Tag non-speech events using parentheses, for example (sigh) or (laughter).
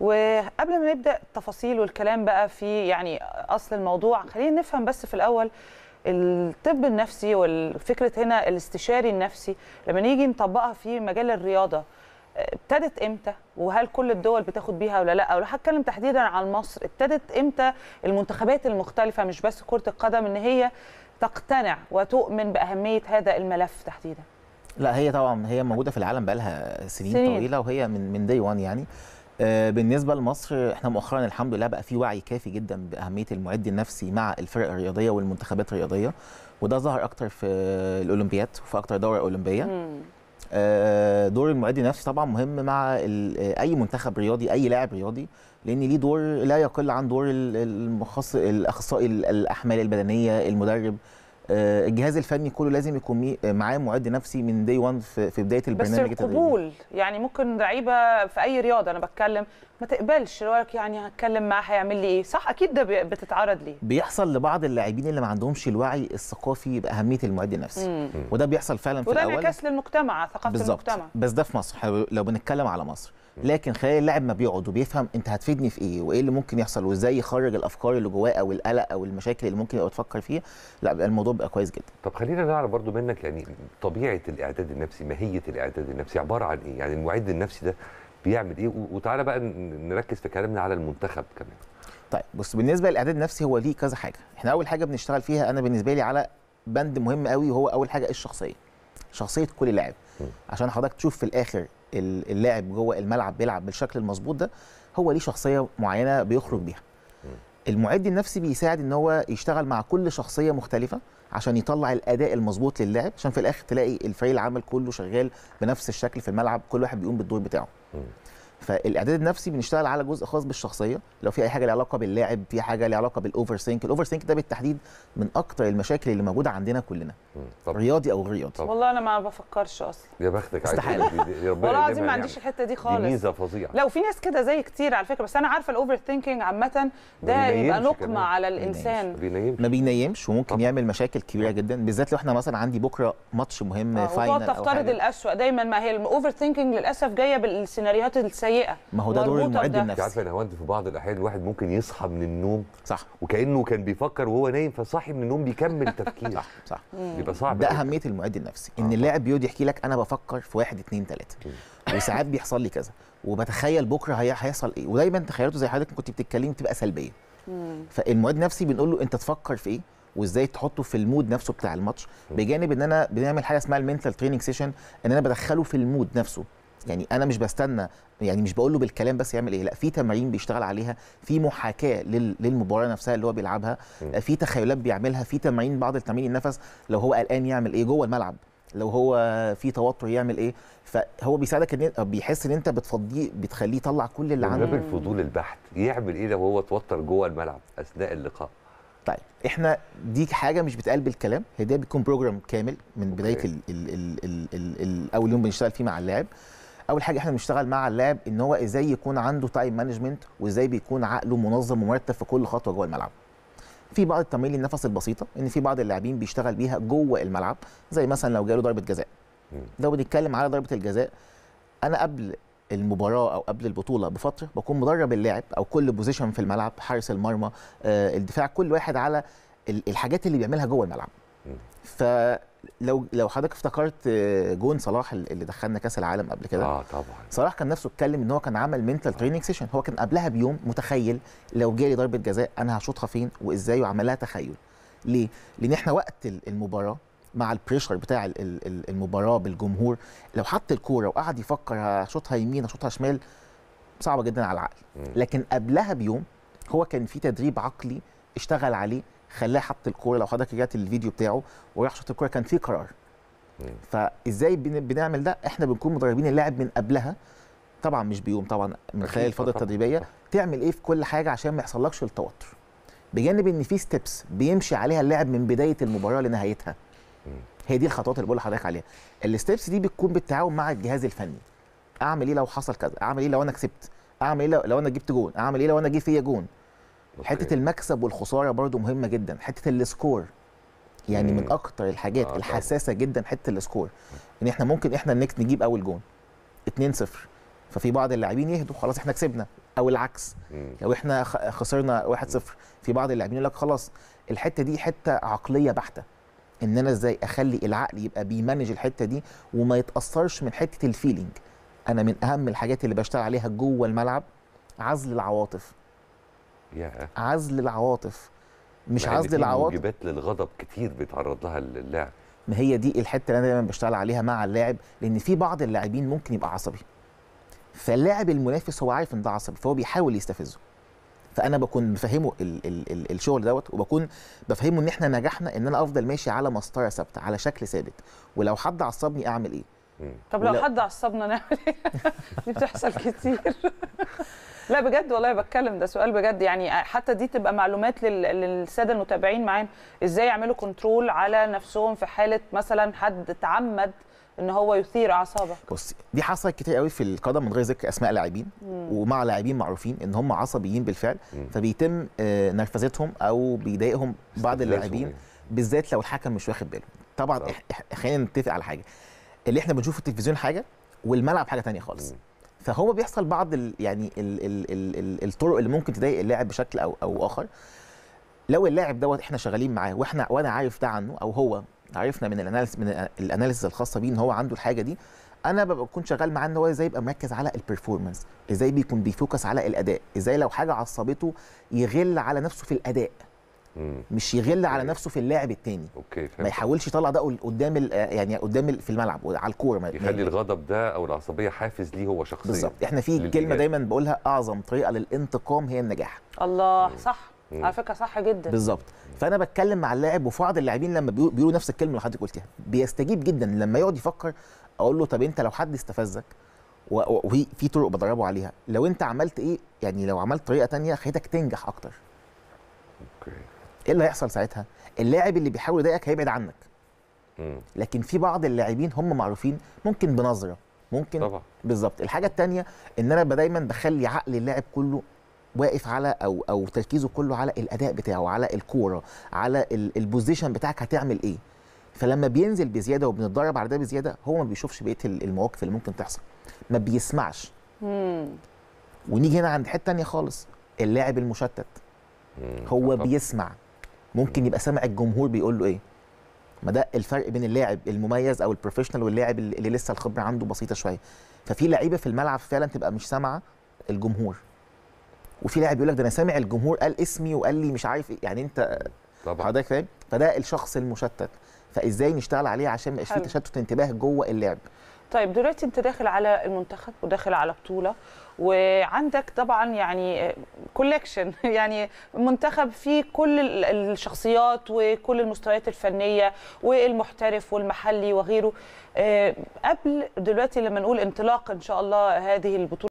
وقبل ما نبدا التفاصيل والكلام بقى في يعني اصل الموضوع خلينا نفهم بس في الاول الطب النفسي والفكره هنا الاستشاري النفسي لما نيجي نطبقها في مجال الرياضه ابتدت امتى وهل كل الدول بتاخد بيها ولا لا ولو هتكلم تحديدا عن مصر ابتدت امتى المنتخبات المختلفه مش بس كره القدم ان هي تقتنع وتؤمن باهميه هذا الملف تحديدا لا هي طبعا هي موجوده في العالم بقالها سنين, سنين. طويله وهي من من دي 1 يعني آه، بالنسبه لمصر احنا مؤخرا الحمد لله بقى في وعي كافي جدا باهميه المعد النفسي مع الفرق الرياضيه والمنتخبات الرياضيه وده ظهر اكتر في الاولمبياد وفي اكتر دوره اولمبيه آه، دور المعد النفسي طبعا مهم مع آه، اي منتخب رياضي اي لاعب رياضي لان ليه دور لا يقل عن دور الاخصائي الاحمال البدنيه المدرب آه، الجهاز الفني كله لازم يكون آه، معاه معد نفسي من دي 1 في بدايه البرنامج بس القبول يعني ممكن لعيبه في اي رياضه انا بتكلم ما تقبلش لو يعني هتكلم معاه هيعمل لي ايه صح اكيد ده بتتعرض ليه بيحصل لبعض اللاعبين اللي ما عندهمش الوعي الثقافي باهميه المعد النفسي مم. وده بيحصل فعلا في وده الاول وده انعكاس للمجتمع ثقافه بالزبط. المجتمع بس ده في مصر لو بنتكلم على مصر لكن خلال اللاعب ما بيقعد وبيفهم انت هتفيدني في ايه وايه اللي ممكن يحصل وازاي يخرج الافكار اللي جواه او القلق او المشاكل اللي ممكن يبقى تفكر فيها لا الموضوع بقى كويس جدا طب خلينا نعرف برضو منك يعني طبيعه الاعداد النفسي ماهيه الاعداد النفسي عباره عن ايه يعني المعد النفسي ده بيعمل ايه وتعالى بقى نركز في كلامنا على المنتخب كمان طيب بص بالنسبه للاعداد النفسي هو ليه كذا حاجه احنا اول حاجه بنشتغل فيها انا بالنسبه لي على بند مهم قوي وهو اول حاجه الشخصيه شخصيه كل لاعب عشان حضرتك تشوف في الاخر اللاعب جوه الملعب بيلعب بالشكل المظبوط ده هو ليه شخصيه معينه بيخرج بيها المعد النفسي بيساعد ان هو يشتغل مع كل شخصيه مختلفه عشان يطلع الاداء المظبوط للاعب عشان في الاخر تلاقي الفريق العمل كله شغال بنفس الشكل في الملعب كل واحد بيقوم بالدور بتاعه فالاعداد النفسي بنشتغل على جزء خاص بالشخصيه لو في اي حاجه ليها علاقه باللاعب في حاجه ليها علاقه بالاوفر سينك الاوفر سينك ده بالتحديد من اكتر المشاكل اللي موجوده عندنا كلنا طب. رياضي او غير رياضي والله انا ما بفكرش اصلا يا بختك استحاله والله العظيم ما يعني. عنديش الحته دي خالص دي ميزه فظيعه لا وفي ناس كده زي كتير على فكره بس انا عارفه الاوفر ثينكينج عامه ده يبقى نقمه كمان. على الانسان ما بينيمش ما بينيمش وممكن طب. يعمل مشاكل كبيره جدا بالذات لو احنا مثلا عندي بكره ماتش مهم آه. فاينل او تفترض الاسوء دايما ما هي الاوفر ثينكينج للاسف جايه بالسيناريوهات السيئه ما هو ده دور المعد النفسي عارفه يا هوند في بعض الاحيان الواحد ممكن يصحى من النوم صح وكانه كان بيفكر وهو نايم فصاحي من النوم بيكمل (laughs) تفكير صح صح يبقى صعب ده اهميه المعد النفسي ان آه. اللاعب بيقعد يحكي لك انا بفكر في واحد اثنين ثلاثه وساعات بيحصل لي كذا وبتخيل بكره هيحصل ايه ودايما تخيلاته زي حضرتك كنت بتتكلمي بتبقى سلبيه فالمعد النفسي بنقول له انت تفكر في ايه وازاي تحطه في المود نفسه بتاع الماتش بجانب ان انا بنعمل حاجه اسمها المينتال تريننج سيشن ان انا بدخله في المود نفسه يعني انا مش بستنى يعني مش بقول له بالكلام بس يعمل ايه لا في تمارين بيشتغل عليها في محاكاه للمباراه نفسها اللي هو بيلعبها في تخيلات بيعملها في تمارين بعض التمارين النفس لو هو قلقان يعمل ايه جوه الملعب لو هو في توتر يعمل ايه فهو بيساعدك ان بيحس ان انت بتفضيه بتخليه يطلع كل اللي عنده الفضول البحت يعمل ايه لو هو توتر جوه الملعب اثناء اللقاء طيب احنا دي حاجه مش بتقال بالكلام هي ده بيكون بروجرام كامل من بدايه ال ال ال ال ال ال اول يوم بنشتغل فيه مع اللاعب اول حاجه احنا بنشتغل مع اللاعب ان هو ازاي يكون عنده تايم مانجمنت وازاي بيكون عقله منظم ومرتب في كل خطوه جوه الملعب في بعض التمارين النفس البسيطه ان في بعض اللاعبين بيشتغل بيها جوه الملعب زي مثلا لو جاله ضربه جزاء لو بنتكلم على ضربه الجزاء انا قبل المباراه او قبل البطوله بفتره بكون مدرب اللاعب او كل بوزيشن في الملعب حارس المرمى آه، الدفاع كل واحد على الحاجات اللي بيعملها جوه الملعب ف لو لو حضرتك افتكرت آه، جون صلاح اللي دخلنا كاس العالم قبل كده اه طبعا صلاح كان نفسه اتكلم ان هو كان عمل منتال تريننج سيشن هو كان قبلها بيوم متخيل لو جالي ضربه جزاء انا هشوطها فين وازاي وعملها تخيل ليه؟ لان احنا وقت المباراه مع البريشر بتاع المباراه بالجمهور لو حط الكوره وقعد يفكر هشوطها يمين هشوطها شمال صعبه جدا على العقل لكن قبلها بيوم هو كان في تدريب عقلي اشتغل عليه خلاه حط الكوره لو حضرتك رجعت الفيديو بتاعه وراح شاط الكوره كان في قرار فازاي بنعمل ده احنا بنكون مدربين اللاعب من قبلها طبعا مش بيوم طبعا من خلال الفتره التدريبيه تعمل ايه في كل حاجه عشان ما يحصلكش التوتر بجانب ان في ستيبس بيمشي عليها اللاعب من بدايه المباراه لنهايتها هي دي الخطوات اللي بقول لحضرتك عليها الستيبس دي بتكون بالتعاون مع الجهاز الفني اعمل ايه لو حصل كذا اعمل ايه لو انا كسبت اعمل ايه لو انا جبت جون اعمل ايه لو انا جه فيا جون حته المكسب والخساره برضو مهمه جدا حته السكور يعني مم. من اكتر الحاجات آه الحساسه جدا حته السكور ان احنا ممكن احنا النكت نجيب اول جون 2 0 ففي بعض اللاعبين يهدوا خلاص احنا كسبنا او العكس مم. لو احنا خسرنا 1 0 في بعض اللاعبين يقول لك خلاص الحته دي حته عقليه بحته ان انا ازاي اخلي العقل يبقى بيمانج الحته دي وما يتاثرش من حته الفيلينج انا من اهم الحاجات اللي بشتغل عليها جوه الملعب عزل العواطف yeah. عزل العواطف مش عزل العواطف موجبات للغضب كتير بيتعرض لها اللاعب ما هي دي الحته اللي انا دايما بشتغل عليها مع اللاعب لان في بعض اللاعبين ممكن يبقى عصبي فاللاعب المنافس هو عارف ان ده عصبي فهو بيحاول يستفزه فانا بكون بفهمه الـ الـ الـ الشغل دوت وبكون بفهمه ان احنا نجحنا ان انا افضل ماشي على مسطره ثابته على شكل ثابت ولو حد عصبني اعمل ايه طب لو حد عصبنا نعمل ايه؟ (laughs) دي بتحصل كتير (laughs) لا بجد والله بتكلم ده سؤال بجد يعني حتى دي تبقى معلومات للساده المتابعين معانا ازاي يعملوا كنترول على نفسهم في حاله مثلا حد تعمد ان هو يثير اعصابك بصي دي حصلت كتير قوي في القدم من غير ذكر اسماء لاعبين ومع لاعبين معروفين ان هم عصبيين بالفعل مم. فبيتم آه، نرفزتهم او بيضايقهم بعض اللاعبين بالذات لو الحكم مش واخد باله طبعا خلينا نتفق على حاجه اللي احنا بنشوفه في التلفزيون حاجه والملعب حاجه ثانيه خالص فهو بيحصل بعض الـ يعني الـ الـ الـ الـ الطرق اللي ممكن تضايق اللاعب بشكل او او اخر لو اللاعب دوت احنا شغالين معاه واحنا وانا عارف ده عنه او هو عرفنا من الاناليس من الاناليسز الخاصه بيه ان هو عنده الحاجه دي انا بكون شغال معاه ان هو ازاي يبقى مركز على البرفورمانس ازاي بيكون بيفوكس على الاداء ازاي لو حاجه عصبته يغل على نفسه في الاداء مش يغل على نفسه في اللاعب التاني اوكي ما يحاولش يطلع ده قدام يعني قدام في الملعب على الكوره ما يخلي الغضب ده او العصبيه حافز ليه هو شخصيا بالظبط احنا في كلمه دايما بقولها اعظم طريقه للانتقام هي النجاح الله مم. صح مم. على فكره صح جدا بالظبط فانا بتكلم مع اللاعب وفي بعض اللاعبين لما بيقولوا نفس الكلمه اللي حضرتك قلتيها بيستجيب جدا لما يقعد يفكر اقول له طب انت لو حد استفزك وفي في طرق بضربه عليها لو انت عملت ايه يعني لو عملت طريقه ثانيه خليتك تنجح اكتر اوكي ايه اللي هيحصل ساعتها اللاعب اللي بيحاول يضايقك هيبعد عنك لكن في بعض اللاعبين هم معروفين ممكن بنظره ممكن بالظبط الحاجه الثانيه ان انا دايما بخلي عقل اللاعب كله واقف على او او تركيزه كله على الاداء بتاعه على الكوره على البوزيشن بتاعك هتعمل ايه فلما بينزل بزياده وبنتدرب على ده بزياده هو ما بيشوفش بقيه المواقف اللي ممكن تحصل ما بيسمعش ونيجي هنا عند حته ثانيه خالص اللاعب المشتت هو بيسمع ممكن يبقى سامع الجمهور بيقول له ايه ما ده الفرق بين اللاعب المميز او البروفيشنال واللاعب اللي لسه الخبره عنده بسيطه شويه ففي لعيبه في الملعب فعلا تبقى مش سامعه الجمهور وفي لاعب يقول لك ده انا سامع الجمهور قال اسمي وقال لي مش عارف ايه يعني انت طبعا حضرتك فاهم فده الشخص المشتت فازاي نشتغل عليه عشان ما يبقاش في تشتت انتباه جوه اللعب طيب دلوقتي انت داخل على المنتخب وداخل على بطوله وعندك طبعا يعني كولكشن (laughs) يعني منتخب فيه كل الشخصيات وكل المستويات الفنيه والمحترف والمحلي وغيره آه، قبل دلوقتي لما نقول انطلاق ان شاء الله هذه البطوله